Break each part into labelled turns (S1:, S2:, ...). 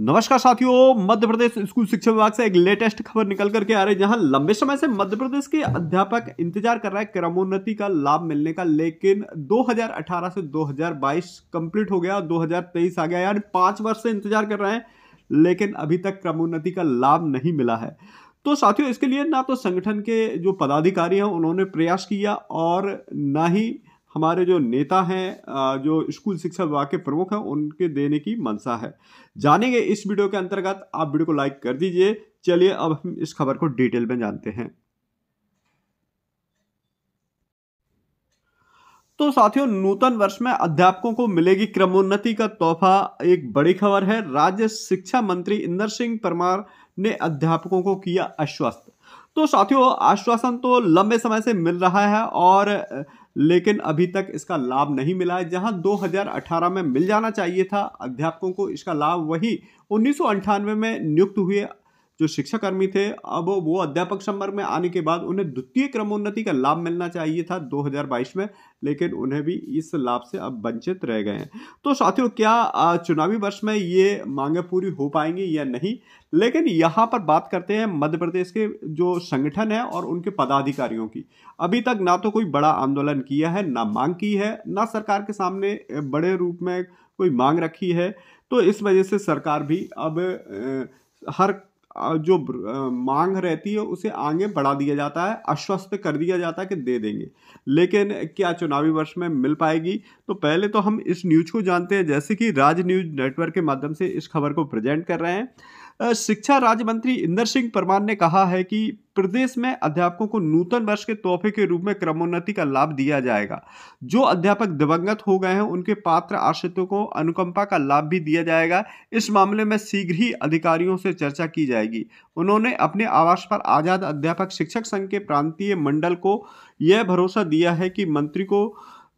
S1: नमस्कार साथियों मध्य प्रदेश स्कूल शिक्षा विभाग से एक लेटेस्ट खबर निकल करके आ रही है जहां लंबे समय से मध्य प्रदेश के अध्यापक इंतजार कर रहे हैं क्रमोन्नति का लाभ मिलने का लेकिन 2018 से 2022 कंप्लीट हो गया 2023 आ गया यानी पांच वर्ष से इंतजार कर रहे हैं लेकिन अभी तक क्रमोन्नति का लाभ नहीं मिला है तो साथियों इसके लिए ना तो संगठन के जो पदाधिकारी हैं उन्होंने प्रयास किया और ना ही हमारे जो नेता हैं जो स्कूल शिक्षा विभाग के प्रमुख हैं उनके देने की मंशा है जानेंगे इस वीडियो के अंतर्गत आप वीडियो को लाइक कर दीजिए चलिए अब हम इस खबर को डिटेल में जानते हैं तो साथियों नूतन वर्ष में अध्यापकों को मिलेगी क्रमोन्नति का तोहफा एक बड़ी खबर है राज्य शिक्षा मंत्री इंदर सिंह परमार ने अध्यापकों को किया आश्वस्त तो साथियों आश्वासन तो लंबे समय से मिल रहा है और लेकिन अभी तक इसका लाभ नहीं मिला है जहां 2018 में मिल जाना चाहिए था अध्यापकों को इसका लाभ वही उन्नीस में नियुक्त हुए जो शिक्षाकर्मी थे अब वो अध्यापक संवर्ग में आने के बाद उन्हें द्वितीय क्रमोन्नति का लाभ मिलना चाहिए था 2022 में लेकिन उन्हें भी इस लाभ से अब वंचित रह गए हैं तो साथियों क्या चुनावी वर्ष में ये मांगें पूरी हो पाएंगी या नहीं लेकिन यहाँ पर बात करते हैं मध्य प्रदेश के जो संगठन है और उनके पदाधिकारियों की अभी तक ना तो कोई बड़ा आंदोलन किया है ना मांग की है ना सरकार के सामने बड़े रूप में कोई मांग रखी है तो इस वजह से सरकार भी अब हर जो मांग रहती है उसे आगे बढ़ा दिया जाता है आश्वस्त कर दिया जाता है कि दे देंगे लेकिन क्या चुनावी वर्ष में मिल पाएगी तो पहले तो हम इस न्यूज़ को जानते हैं जैसे कि राज न्यूज़ नेटवर्क के माध्यम से इस खबर को प्रेजेंट कर रहे हैं शिक्षा राज्य मंत्री इंदर सिंह परमार ने कहा है कि प्रदेश में अध्यापकों को नूतन वर्ष के तोहफे के रूप में क्रमोन्नति का लाभ दिया जाएगा जो अध्यापक दिवंगत हो गए हैं उनके पात्र आश्रितों को अनुकंपा का लाभ भी दिया जाएगा इस मामले में शीघ्र ही अधिकारियों से चर्चा की जाएगी उन्होंने अपने आवास पर आज़ाद अध्यापक शिक्षक संघ के प्रांतीय मंडल को यह भरोसा दिया है कि मंत्री को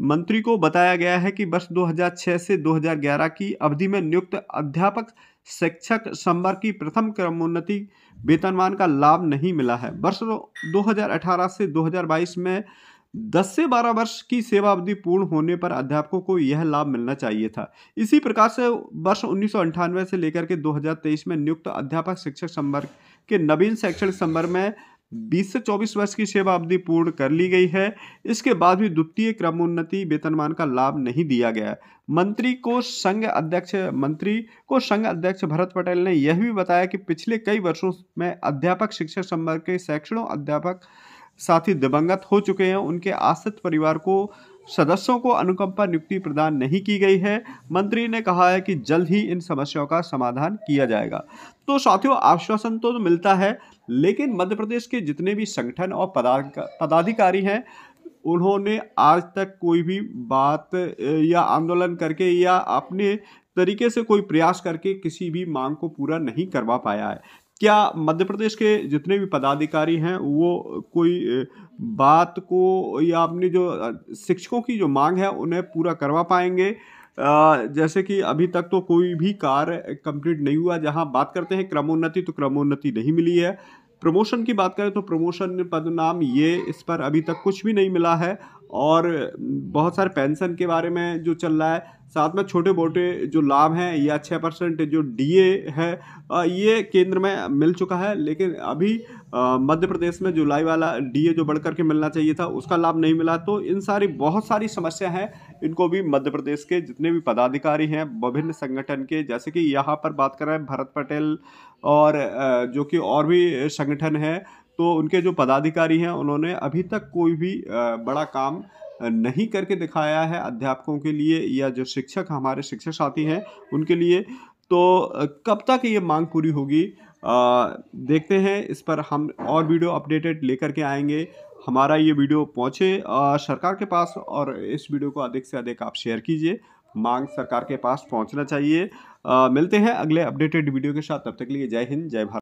S1: मंत्री को बताया गया है कि वर्ष 2006 से 2011 की अवधि में नियुक्त अध्यापक शिक्षक संवर्ग की प्रथम क्रमोन्नति वेतनमान का लाभ नहीं मिला है वर्ष 2018 से 2022 में 10 से 12 वर्ष की सेवा अवधि पूर्ण होने पर अध्यापकों को यह लाभ मिलना चाहिए था इसी प्रकार से वर्ष उन्नीस से लेकर के 2023 में नियुक्त अध्यापक शिक्षक संवर्ग के नवीन शैक्षणिक संवर्ग में बीस से चौबीस वर्ष की सेवा अवधि पूर्ण कर ली गई है इसके बाद भी द्वितीय क्रमोन्नति वेतनमान का लाभ नहीं दिया गया मंत्री को संघ अध्यक्ष मंत्री को संघ अध्यक्ष भरत पटेल ने यह भी बताया कि पिछले कई वर्षों में अध्यापक शिक्षक संवर्ग के शैक्षणों अध्यापक साथी दिवंगत हो चुके हैं उनके आश्रित परिवार को सदस्यों को अनुकंपा नियुक्ति प्रदान नहीं की गई है मंत्री ने कहा है कि जल्द ही इन समस्याओं का समाधान किया जाएगा तो साथियों आश्वासन तो मिलता है लेकिन मध्य प्रदेश के जितने भी संगठन और पदाधिकारी हैं उन्होंने आज तक कोई भी बात या आंदोलन करके या अपने तरीके से कोई प्रयास करके किसी भी मांग को पूरा नहीं करवा पाया है क्या मध्य प्रदेश के जितने भी पदाधिकारी हैं वो कोई बात को या अपनी जो शिक्षकों की जो मांग है उन्हें पूरा करवा पाएंगे जैसे कि अभी तक तो कोई भी कार्य कंप्लीट नहीं हुआ जहां बात करते हैं क्रमोन्नति तो क्रमोन्नति नहीं मिली है प्रमोशन की बात करें तो प्रमोशन पदनाम ये इस पर अभी तक कुछ भी नहीं मिला है और बहुत सारे पेंशन के बारे में जो चल रहा है साथ में छोटे मोटे जो लाभ हैं या छः परसेंट जो डीए है ये केंद्र में मिल चुका है लेकिन अभी मध्य प्रदेश में जुलाई वाला डीए जो बढ़ करके मिलना चाहिए था उसका लाभ नहीं मिला तो इन सारी बहुत सारी समस्या हैं इनको भी मध्य प्रदेश के जितने भी पदाधिकारी हैं विभिन्न संगठन के जैसे कि यहाँ पर बात कर रहे हैं भरत पटेल और जो कि और भी संगठन है तो उनके जो पदाधिकारी हैं उन्होंने अभी तक कोई भी बड़ा काम नहीं करके दिखाया है अध्यापकों के लिए या जो शिक्षक हमारे शिक्षक साथी हैं उनके लिए तो कब तक ये मांग पूरी होगी आ, देखते हैं इस पर हम और वीडियो अपडेटेड लेकर के आएंगे हमारा ये वीडियो पहुँचे सरकार के पास और इस वीडियो को अधिक से अधिक आप शेयर कीजिए मांग सरकार के पास पहुंचना चाहिए आ, मिलते हैं अगले अपडेटेड वीडियो के साथ तब तक के लिए जय हिंद जय भारत